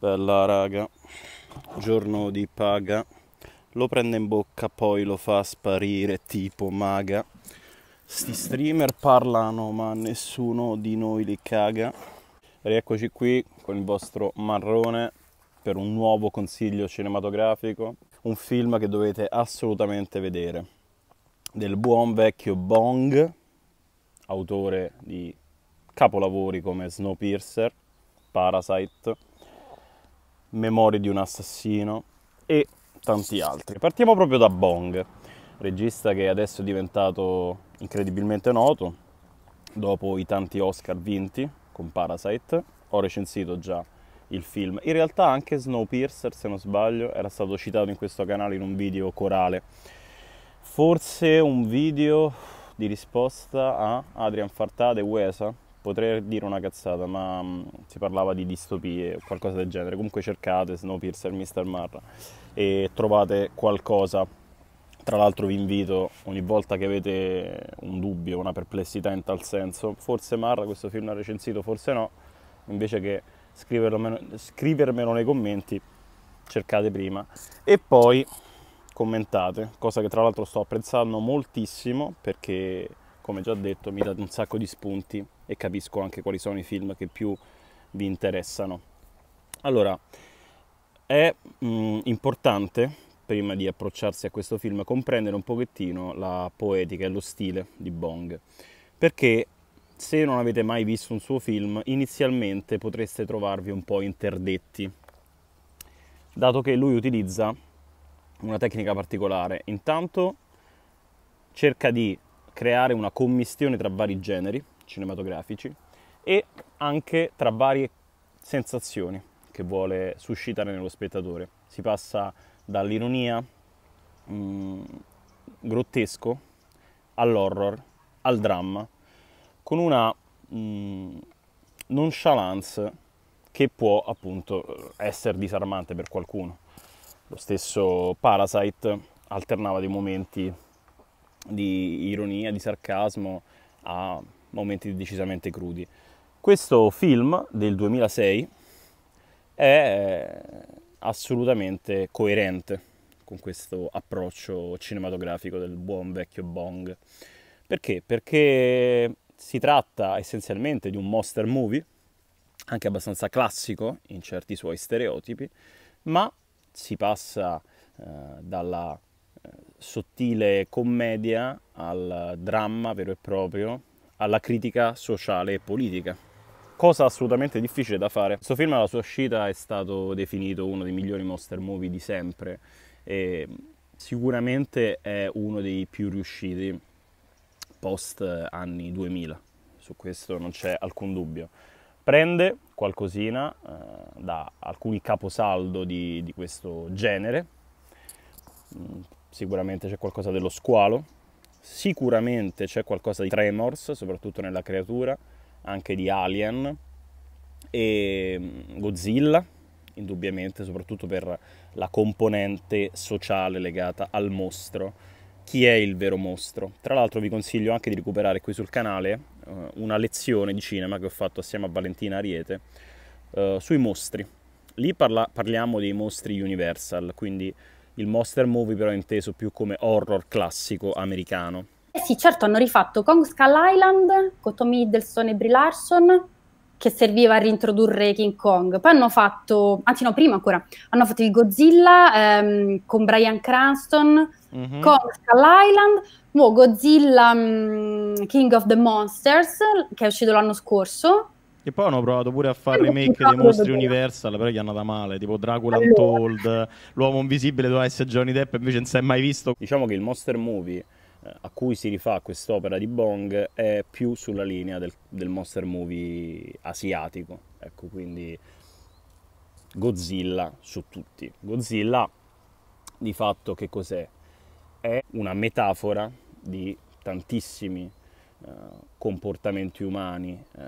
bella raga giorno di paga lo prende in bocca poi lo fa sparire tipo maga sti streamer parlano ma nessuno di noi li caga rieccoci qui con il vostro marrone per un nuovo consiglio cinematografico un film che dovete assolutamente vedere del buon vecchio Bong autore di capolavori come Snowpiercer Parasite Memorie di un assassino e tanti altri. Partiamo proprio da Bong, regista che adesso è diventato incredibilmente noto dopo i tanti Oscar vinti con Parasite. Ho recensito già il film. In realtà anche Snowpiercer, se non sbaglio, era stato citato in questo canale in un video corale. Forse un video di risposta a Adrian Fartade e Uesa, potrei dire una cazzata, ma mm, si parlava di distopie o qualcosa del genere. Comunque cercate Snowpiercer, Mr. Marra e trovate qualcosa. Tra l'altro vi invito ogni volta che avete un dubbio, una perplessità in tal senso, forse Marra questo film ha recensito, forse no, invece che scrivermelo, scrivermelo nei commenti, cercate prima e poi commentate, cosa che tra l'altro sto apprezzando moltissimo perché come già detto mi date un sacco di spunti e capisco anche quali sono i film che più vi interessano. Allora, è mh, mm, importante prima di approcciarsi a questo film comprendere un pochettino la poetica e lo stile di Bong, perché se non avete mai visto un suo film, inizialmente potreste trovarvi un po' interdetti, dato che lui utilizza una tecnica particolare. Intanto cerca di creare una commistione tra vari generi cinematografici e anche tra varie sensazioni che vuole suscitare nello spettatore. Si passa dall'ironia mh, mm, grottesco all'horror, al dramma, con una mh, mm, nonchalance che può appunto essere disarmante per qualcuno. Lo stesso Parasite alternava dei momenti di ironia, di sarcasmo a momenti decisamente crudi. Questo film del 2006 è assolutamente coerente con questo approccio cinematografico del buon vecchio Bong. Perché? Perché si tratta essenzialmente di un monster movie, anche abbastanza classico in certi suoi stereotipi, ma si passa eh, dalla sottile commedia al dramma vero e proprio, alla critica sociale e politica. Cosa assolutamente difficile da fare. Questo film alla sua uscita è stato definito uno dei migliori monster movie di sempre e sicuramente è uno dei più riusciti post anni 2000, su questo non c'è alcun dubbio. Prende qualcosina eh, da alcuni caposaldo di, di questo genere, mm, sicuramente c'è qualcosa dello squalo, sicuramente c'è qualcosa di Tremors, soprattutto nella creatura, anche di Alien e mm, Godzilla, indubbiamente, soprattutto per la componente sociale legata al mostro. Chi è il vero mostro? Tra l'altro vi consiglio anche di recuperare qui sul canale eh, una lezione di cinema che ho fatto assieme a Valentina Ariete eh, sui mostri. Lì parla- parliamo dei mostri Universal, quindi il monster movie però inteso più come horror classico americano. Eh sì, certo, hanno rifatto Kong Skull Island con Tommy Hiddleston e Brie Larson che serviva a reintrodurre King Kong. Poi hanno fatto, anzi no, prima ancora, hanno fatto il Godzilla ehm, con Brian Cranston, mm-hmm. Kong Skull Island, nuovo Godzilla um, King of the Monsters che è uscito l'anno scorso e poi hanno provato pure a fare remake dei mostri Universal, però gli hanno andata male, tipo Dracula Untold, l'uomo invisibile doveva essere Johnny Depp, invece non si è mai visto. Diciamo che il monster movie eh, a cui si rifà quest'opera di Bong è più sulla linea del, del monster movie asiatico, ecco, quindi Godzilla su tutti. Godzilla di fatto che cos'è? È una metafora di tantissimi uh, comportamenti umani, eh,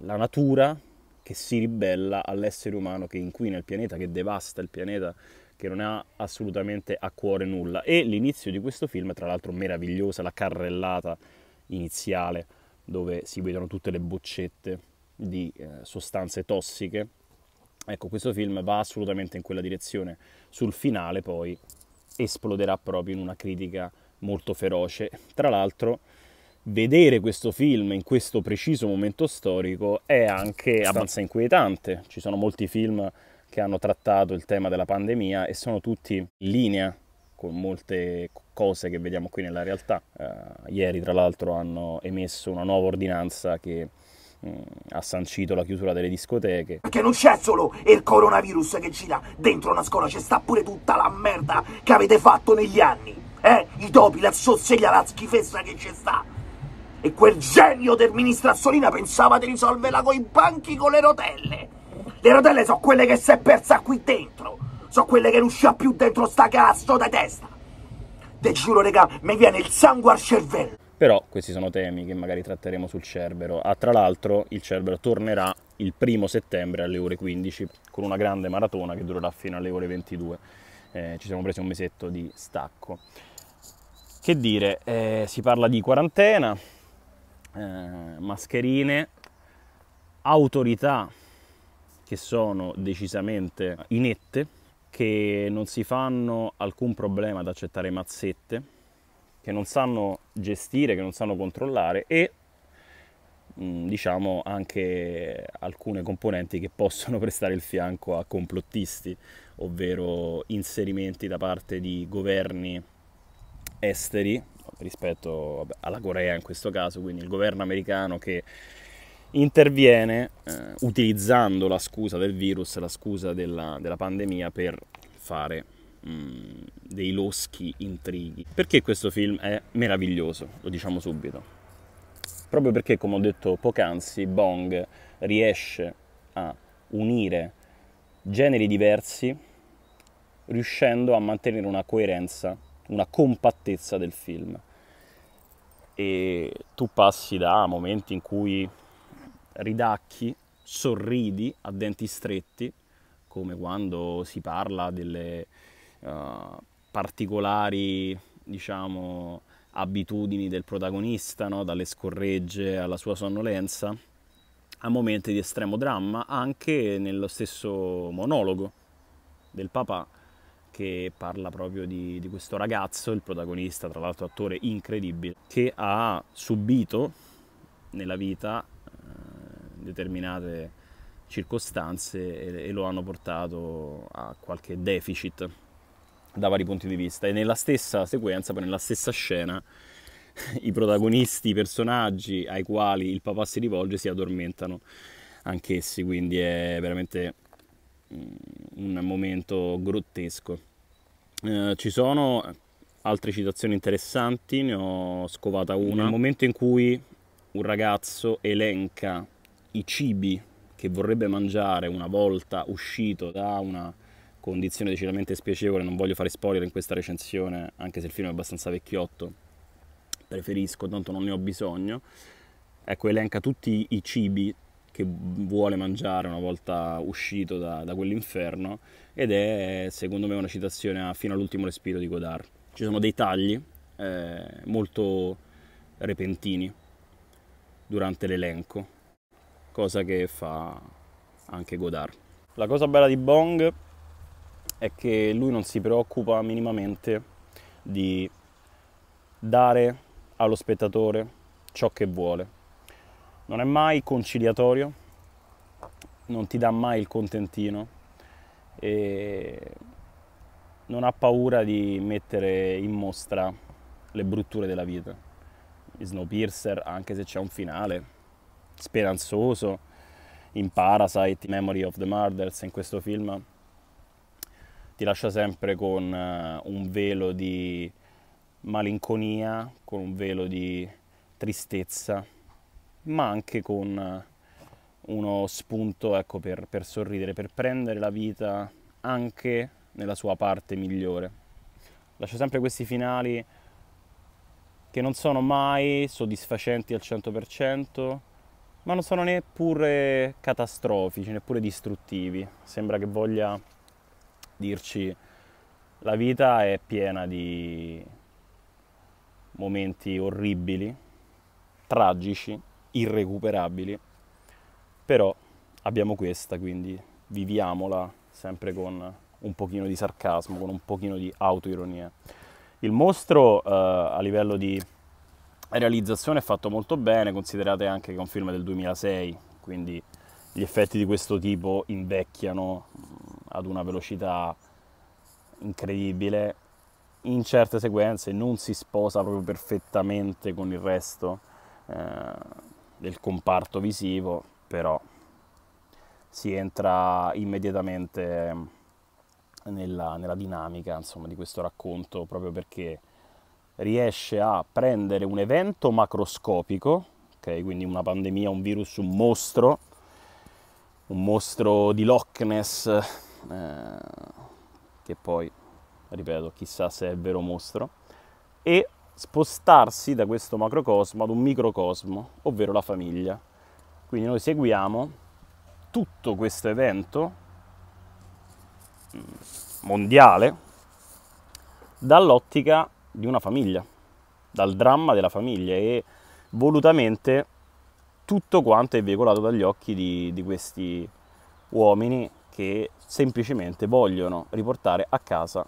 la natura che si ribella all'essere umano che inquina il pianeta, che devasta il pianeta, che non ha assolutamente a cuore nulla. E l'inizio di questo film, tra l'altro meravigliosa, la carrellata iniziale, dove si vedono tutte le boccette di eh, sostanze tossiche. Ecco, questo film va assolutamente in quella direzione. Sul finale poi esploderà proprio in una critica molto feroce. Tra l'altro vedere questo film in questo preciso momento storico è anche abbastanza inquietante. Ci sono molti film che hanno trattato il tema della pandemia e sono tutti in linea con molte cose che vediamo qui nella realtà. Uh, ieri tra l'altro hanno emesso una nuova ordinanza che mm, ha sancito la chiusura delle discoteche. Perché non c'è solo il coronavirus che gira dentro una scuola, c'è sta pure tutta la merda che avete fatto negli anni. Eh? I topi, la sosseglia, la schifezza che c'è sta. E quel genio del ministro Assolina pensava di risolverla con i banchi con le rotelle. Le rotelle sono quelle che si è persa qui dentro. Sono quelle che non uscì più dentro sta cazzo da testa. Te giuro, regà, mi viene il sangue al cervello. Però questi sono temi che magari tratteremo sul Cerbero. Ah, tra l'altro, il Cerbero tornerà il primo settembre alle ore 15 con una grande maratona che durerà fino alle ore 22. Eh, ci siamo presi un mesetto di stacco. Che dire, eh, si parla di quarantena, eh, mascherine, autorità che sono decisamente inette, che non si fanno alcun problema ad accettare mazzette, che non sanno gestire, che non sanno controllare e mm, diciamo anche alcune componenti che possono prestare il fianco a complottisti, ovvero inserimenti da parte di governi esteri rispetto vabbè, alla Corea in questo caso, quindi il governo americano che interviene eh, utilizzando la scusa del virus, la scusa della, della pandemia per fare mm, dei loschi intrighi. Perché questo film è meraviglioso, lo diciamo subito. Proprio perché, come ho detto poc'anzi, Bong riesce a unire generi diversi riuscendo a mantenere una coerenza una compattezza del film. E tu passi da momenti in cui ridacchi, sorridi a denti stretti, come quando si parla delle uh, particolari, diciamo, abitudini del protagonista, no? dalle scorregge alla sua sonnolenza, a momenti di estremo dramma, anche nello stesso monologo del papà che parla proprio di, di questo ragazzo, il protagonista, tra l'altro attore incredibile, che ha subito nella vita eh, determinate circostanze e, lo hanno portato a qualche deficit da vari punti di vista. E nella stessa sequenza, poi nella stessa scena, i protagonisti, i personaggi ai quali il papà si rivolge si addormentano anch'essi, quindi è veramente Mm, un momento grottesco. Eh, ci sono altre citazioni interessanti, ne ho scovata una. Nel momento in cui un ragazzo elenca i cibi che vorrebbe mangiare una volta uscito da una condizione decisamente spiacevole, non voglio fare spoiler in questa recensione, anche se il film è abbastanza vecchiotto, preferisco, tanto non ne ho bisogno. Ecco, elenca tutti i cibi che vuole mangiare una volta uscito da, da quell'inferno ed è secondo me una citazione a fino all'ultimo respiro di Godard. Ci sono dei tagli eh, molto repentini durante l'elenco, cosa che fa anche Godard. La cosa bella di Bong è che lui non si preoccupa minimamente di dare allo spettatore ciò che vuole non è mai conciliatorio, non ti dà mai il contentino e non ha paura di mettere in mostra le brutture della vita. Snowpiercer, anche se c'è un finale speranzoso, in Parasite, Memory of the Murders, in questo film ti lascia sempre con eh, un velo di malinconia, con un velo di tristezza ma anche con eh, uno spunto ecco, per, per sorridere, per prendere la vita anche nella sua parte migliore. Lascio sempre questi finali che non sono mai soddisfacenti al 100%, ma non sono neppure catastrofici, neppure distruttivi. Sembra che voglia dirci la vita è piena di momenti orribili, tragici, irrecuperabili, però abbiamo questa, quindi viviamola sempre con un pochino di sarcasmo, con un pochino di autoironia. Il mostro eh, a livello di realizzazione è fatto molto bene, considerate anche che è un film del 2006, quindi gli effetti di questo tipo invecchiano mm, ad una velocità incredibile. In certe sequenze non si sposa proprio perfettamente con il resto. Eh, del comparto visivo, però si entra immediatamente ehm, nella, nella dinamica insomma, di questo racconto proprio perché riesce a prendere un evento macroscopico, okay, quindi una pandemia, un virus, un mostro, un mostro di Loch Ness, eh, che poi, ripeto, chissà se è vero mostro, e spostarsi da questo macrocosmo ad un microcosmo, ovvero la famiglia. Quindi noi seguiamo tutto questo evento mm, mondiale dall'ottica di una famiglia, dal dramma della famiglia e volutamente tutto quanto è veicolato dagli occhi di, di questi uomini che semplicemente vogliono riportare a casa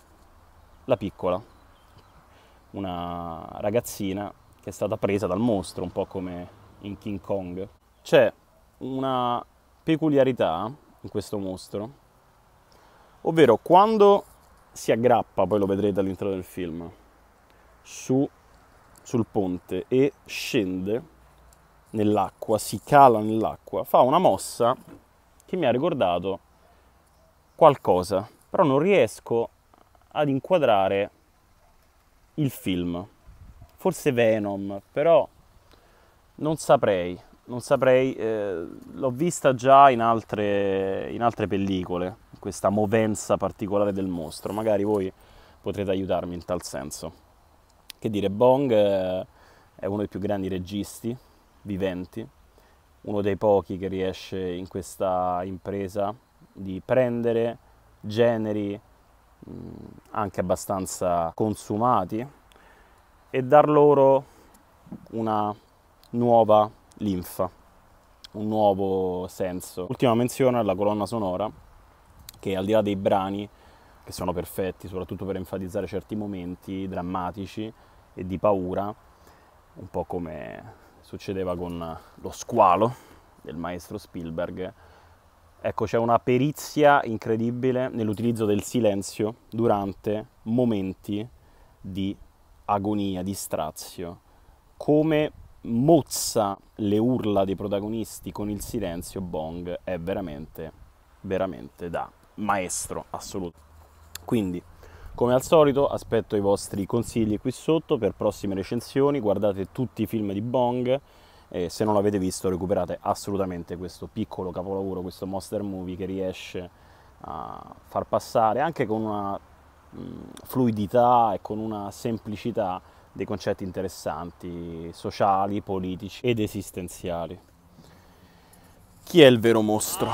la piccola una ragazzina che è stata presa dal mostro, un po' come in King Kong. C'è una peculiarità in questo mostro, ovvero quando si aggrappa, poi lo vedrete all'interno del film, su, sul ponte e scende nell'acqua, si cala nell'acqua, fa una mossa che mi ha ricordato qualcosa, però non riesco ad inquadrare il film. Forse Venom, però non saprei. Non saprei, eh, l'ho vista già in altre, in altre pellicole, questa movenza particolare del mostro. Magari voi potrete aiutarmi in tal senso. Che dire, Bong eh, è uno dei più grandi registi viventi, uno dei pochi che riesce in questa impresa di prendere generi Mm, anche abbastanza consumati e dar loro una nuova linfa, un nuovo senso. Ultima menzione alla colonna sonora che al di là dei brani che sono perfetti soprattutto per enfatizzare certi momenti drammatici e di paura, un po' come succedeva con lo squalo del maestro Spielberg, Ecco, c'è una perizia incredibile nell'utilizzo del silenzio durante momenti di agonia, di strazio. Come mozza le urla dei protagonisti con il silenzio, Bong è veramente, veramente da maestro assoluto. Quindi, come al solito, aspetto i vostri consigli qui sotto per prossime recensioni, guardate tutti i film di Bong, e se non l'avete visto recuperate assolutamente questo piccolo capolavoro, questo monster movie che riesce a far passare anche con una fluidità e con una semplicità dei concetti interessanti, sociali, politici ed esistenziali. Chi è il vero mostro?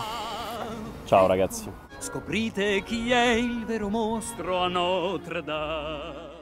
Ciao ragazzi. Scoprite chi è il vero mostro a Notre Dame.